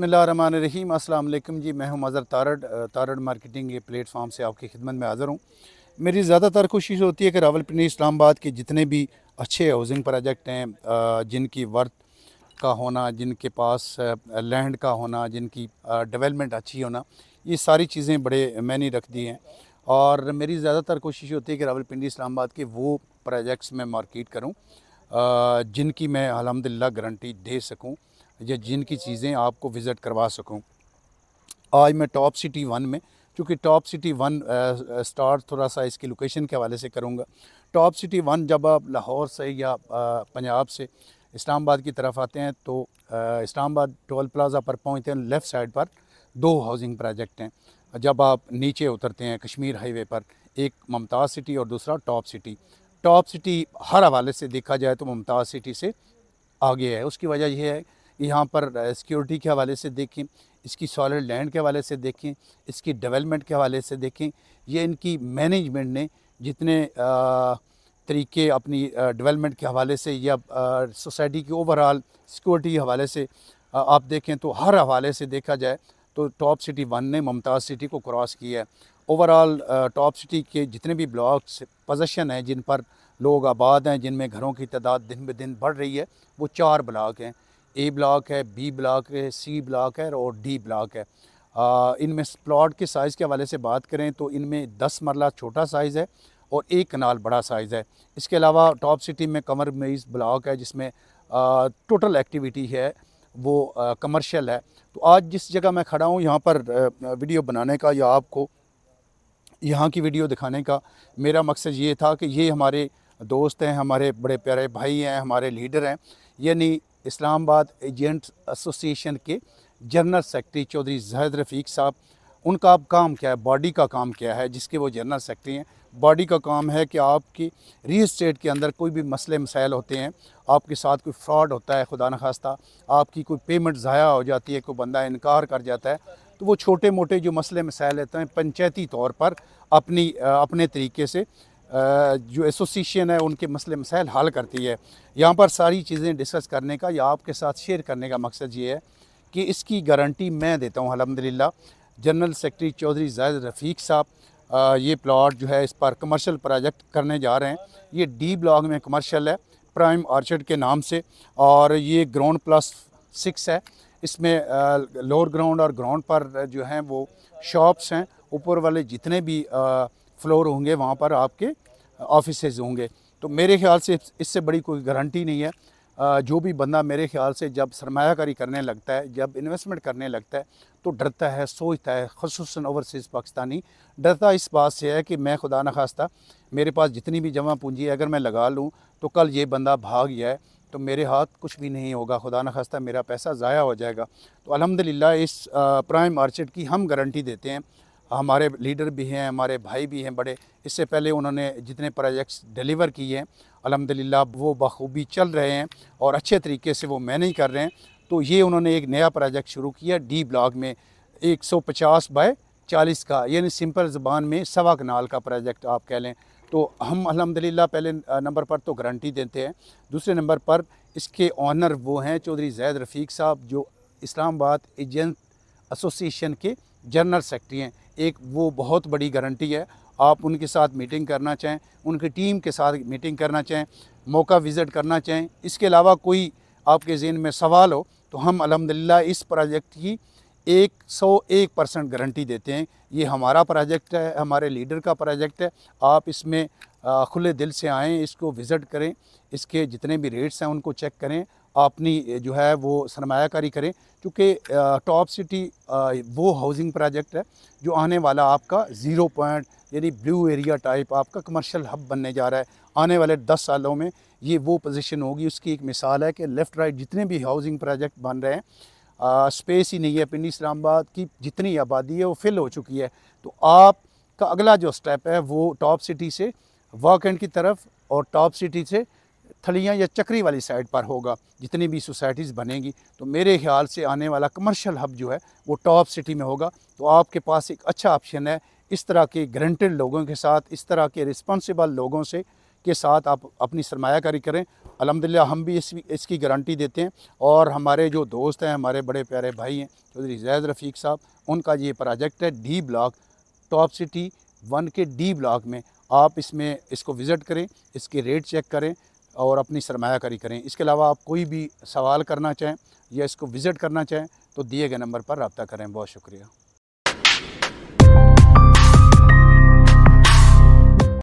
बसमीम रहीम वालेकुम जी मैं हूं मज़र तारड तारड मार्केटिंग ये प्लेटफॉर्म से आपकी खिदमत में हाज़र हूं मेरी ज़्यादातर कोशिश होती है कि रावलपिंडी इस्लामाबाद के जितने भी अच्छे हाउसिंग प्रोजेक्ट हैं जिनकी वर्थ का होना जिनके पास लैंड का होना जिनकी डेवलपमेंट अच्छी होना ये सारी चीज़ें बड़े मैंने रख दी हैं और मेरी ज़्यादातर कोशिश होती है कि रावलपिंडी इस्लामाबाद के वो प्रोजेक्ट्स में मार्किट करूँ जिनकी मैं अलहमदिल्ला गारंटी दे सकूँ या जिनकी चीज़ें आपको विज़िट करवा सकूँ आज मैं टॉप सिटी वन में चूँकि टॉप सिटी वन स्टार्ट थोड़ा सा इसकी लोकेशन के हवाले से करूँगा टॉप सिटी वन जब आप लाहौर से या पंजाब से इस्लामाबाद की तरफ आते हैं तो इस्लामाबाद टोल प्लाजा पर पहुँचते हैं लेफ़्ट साइड पर दो हाउसिंग प्रोजेक्ट हैं जब आप नीचे उतरते हैं कश्मीर हाईवे पर एक ममताज़ सिटी और दूसरा टॉप सिटी टॉप सिटी हर हवाले से देखा जाए तो मुमताज़ सिटी से आगे है उसकी वजह यह है यहाँ पर सिक्योरिटी के हवाले से देखें इसकी सॉलिड लैंड के हवाले से देखें इसकी डेवलपमेंट के हवाले से देखें ये इनकी मैनेजमेंट ने जितने तरीके अपनी डेवलपमेंट के हवाले से या सोसाइटी की ओवरऑल सिक्योरिटी के हवाले से आप देखें तो हर हवाले से देखा जाए तो टॉप सिटी वन ने मुमताज़ सिटी को क्रॉस किया है ओवरऑल टॉप सिटी के जितने भी ब्लॉक्स पोजेशन हैं जिन पर लोग आबाद हैं जिनमें घरों की तादाद दिन ब दिन बढ़ रही है वो चार ब्लॉक हैं ए ब्लॉक है बी ब्लॉक है सी ब्लॉक है और डी ब्लॉक है इनमें प्लाट के साइज़ के हवाले से बात करें तो इनमें दस मरला छोटा साइज़ है और एक कनाल बड़ा साइज़ है इसके अलावा टॉप सिटी में कमर मेज़ ब्लॉक है जिसमें टोटल एक्टिविटी है वो कमर्शियल है तो आज जिस जगह मैं खड़ा हूँ यहाँ पर आ, वीडियो बनाने का या आपको यहाँ की वीडियो दिखाने का मेरा मकसद ये था कि ये हमारे दोस्त हैं हमारे बड़े प्यारे भाई हैं हमारे लीडर हैं यानी इस्लामाबाद एजेंट्स एसोसिएशन के जनरल सेक्रेटरी चौधरी जहद रफ़ीक साहब उनका अब काम क्या है बॉडी का काम क्या है जिसके वो जनरल सेक्रेटरी हैं बॉडी का काम है कि आपकी रियल स्टेट के अंदर कोई भी मसले मसाइल होते हैं आपके साथ कोई फ्रॉड होता है खुदा न खास्ता आपकी कोई पेमेंट ज़ाया हो जाती है कोई बंदा इनकार कर जाता है तो वो छोटे मोटे जो मसले मसाइल रहते हैं पंचायती तौर पर अपनी अपने तरीके से जो एसोसिएशन है उनके मसले मसाइल हल करती है यहाँ पर सारी चीज़ें डिस्कस करने का या आपके साथ शेयर करने का मकसद ये है कि इसकी गारंटी मैं देता हूँ अलहमदिल्ला जनरल सेक्रेटरी चौधरी जायद रफ़ीक साहब ये प्लाट जो है इस पर कमर्शल प्रोजेक्ट करने जा रहे हैं ये डी ब्लॉक में कमर्शल है प्राइम ऑर्चर्ड के नाम से और ये ग्राउंड प्लस सिक्स है इसमें लोअर ग्राउंड और ग्राउंड पर जो हैं वो शॉप्स हैं ऊपर वाले जितने भी फ्लोर होंगे वहाँ पर आपके ऑफिस होंगे तो मेरे ख्याल से इससे बड़ी कोई गारंटी नहीं है जो भी बंदा मेरे ख्याल से जब सरमाकारी करने लगता है जब इन्वेस्टमेंट करने लगता है तो डरता है सोचता है खसूस ओवरसीज़ पाकिस्तानी डरता इस बात से है कि मैं खुदा न खास्ता मेरे पास जितनी भी जमा पूंजी है अगर मैं लगा लूँ तो कल ये बंदा भाग जाए तो मेरे हाथ कुछ भी नहीं होगा खुदा न खास्ता मेरा पैसा ज़ाया हो जाएगा तो अलहमदिल्ला इस प्राइम मार्चट की हम गारंटी देते हैं हमारे लीडर भी हैं हमारे भाई भी हैं बड़े इससे पहले उन्होंने जितने प्रोजेक्ट्स डिलीवर किए हैं अलहमदिल्ला वो बखूबी चल रहे हैं और अच्छे तरीके से वो मैनेज कर रहे हैं तो ये उन्होंने एक नया प्रोजेक्ट शुरू किया डी ब्लॉक में 150 सौ पचास बाय चालीस का यानी सिंपल ज़बान में सवा कनाल का प्रोजेक्ट आप कह लें तो हम अलहमदिल्ला पहले नंबर पर तो गारंटी देते हैं दूसरे नंबर पर इसके ऑनर वो हैं चौधरी जैद रफ़ीक साहब जो इस्लामाबाद एजेंट एसोसिएशन के जनरल सेक्रेटरी हैं एक वो बहुत बड़ी गारंटी है आप उनके साथ मीटिंग करना चाहें उनकी टीम के साथ मीटिंग करना चाहें मौका विज़िट करना चाहें इसके अलावा कोई आपके जेन में सवाल हो तो हम अलहमदिल्ला इस प्रोजेक्ट की एक सौ एक परसेंट गारंटी देते हैं ये हमारा प्रोजेक्ट है हमारे लीडर का प्रोजेक्ट है आप इसमें खुले दिल से आएँ इसको विज़िट करें इसके जितने भी रेट्स हैं उनको चेक करें अपनी जो है वो सरमाकारी करें क्योंकि टॉप सिटी वो हाउसिंग प्रोजेक्ट है जो आने वाला आपका ज़ीरो पॉइंट यानी ब्लू एरिया टाइप आपका कमर्शियल हब बनने जा रहा है आने वाले दस सालों में ये वो पोजीशन होगी उसकी एक मिसाल है कि लेफ़्ट राइट जितने भी हाउसिंग प्रोजेक्ट बन रहे हैं स्पेस ही नहीं है पिंडी इस्लामाबाद की जितनी आबादी है वो फिल हो चुकी है तो आप का अगला जो स्टेप है वो टॉप सिटी से वर्क एंड की तरफ और टॉप सिटी से थलियाँ या चक्री वाली साइड पर होगा जितनी भी सोसाइटीज़ बनेंगी तो मेरे ख्याल से आने वाला कमर्शियल हब जो है वो टॉप सिटी में होगा तो आपके पास एक अच्छा ऑप्शन है इस तरह के ग्रंटेड लोगों के साथ इस तरह के रिस्पॉन्सिबल लोगों से के साथ आप अपनी सरमाकारी करें अलहमदिल्ला हम भी इस इसकी गारंटी देते हैं और हमारे जो दोस्त हैं हमारे बड़े प्यारे भाई हैं चौधरी तो जैद रफ़ीक साहब उनका ये प्रोजेक्ट है D block Top City one के डी ब्लॉक में आप इसमें इसको विज़िट करें इसके रेट चेक करें और अपनी सरमाकारी करें इसके अलावा आप कोई भी सवाल करना चाहें या इसको विज़िट करना चाहें तो दिए गए नंबर पर रबता करें बहुत शुक्रिया